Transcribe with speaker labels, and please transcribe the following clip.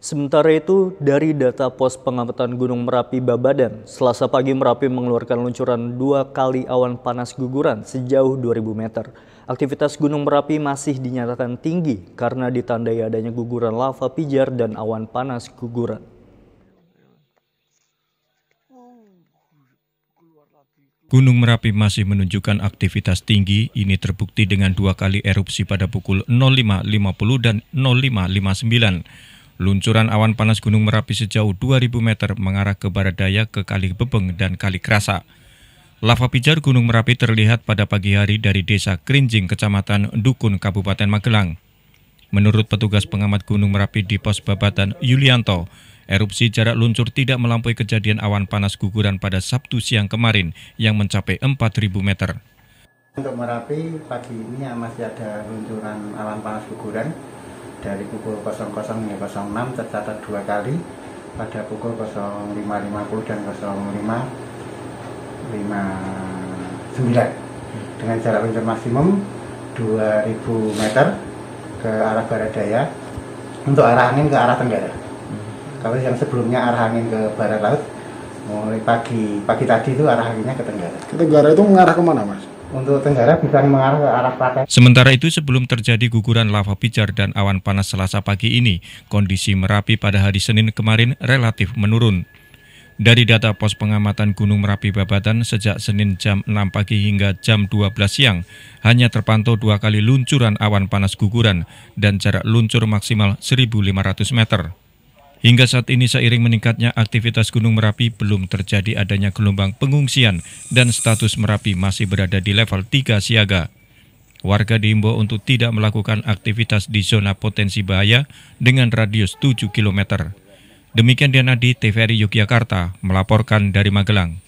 Speaker 1: Sementara itu, dari data pos pengamatan Gunung Merapi Babadan, selasa pagi Merapi mengeluarkan luncuran dua kali awan panas guguran sejauh 2000 meter. Aktivitas Gunung Merapi masih dinyatakan tinggi karena ditandai adanya guguran lava pijar dan awan panas guguran.
Speaker 2: Gunung Merapi masih menunjukkan aktivitas tinggi, ini terbukti dengan dua kali erupsi pada pukul 05.50 dan 05.59. Luncuran awan panas Gunung Merapi sejauh 2000 meter mengarah ke barat daya ke Kali Bebeng dan Kali Kerasa. Lava pijar Gunung Merapi terlihat pada pagi hari dari desa Krinjing, kecamatan Dukun, Kabupaten Magelang. Menurut petugas pengamat Gunung Merapi di pos Babatan Yulianto, erupsi jarak luncur tidak melampaui kejadian awan panas guguran pada Sabtu siang kemarin yang mencapai 4.000 meter.
Speaker 3: Untuk Merapi, pagi ini masih ada luncuran awan panas guguran dari pukul 00.06 tercatat dua kali pada pukul 05.50 dan 05.59 dengan jarak luncur maksimum 2000 meter ke arah barat daya untuk arah angin ke arah tenggara. Kalau yang sebelumnya arah angin ke barat laut, mulai pagi pagi tadi itu arah anginnya ke tenggara. Ke tenggara itu mengarah mana mas? untuk tenggara bisa mengarah ke arah Klaten.
Speaker 2: Sementara itu sebelum terjadi guguran lava pijar dan awan panas selasa pagi ini, kondisi Merapi pada hari Senin kemarin relatif menurun. Dari data pos pengamatan Gunung Merapi Babatan sejak Senin jam 6 pagi hingga jam 12 siang, hanya terpantau dua kali luncuran awan panas guguran dan jarak luncur maksimal 1.500 meter. Hingga saat ini seiring meningkatnya aktivitas Gunung Merapi belum terjadi adanya gelombang pengungsian dan status Merapi masih berada di level 3 siaga. Warga diimbau untuk tidak melakukan aktivitas di zona potensi bahaya dengan radius 7 km. Demikian Diana di TVRI Yogyakarta melaporkan dari Magelang.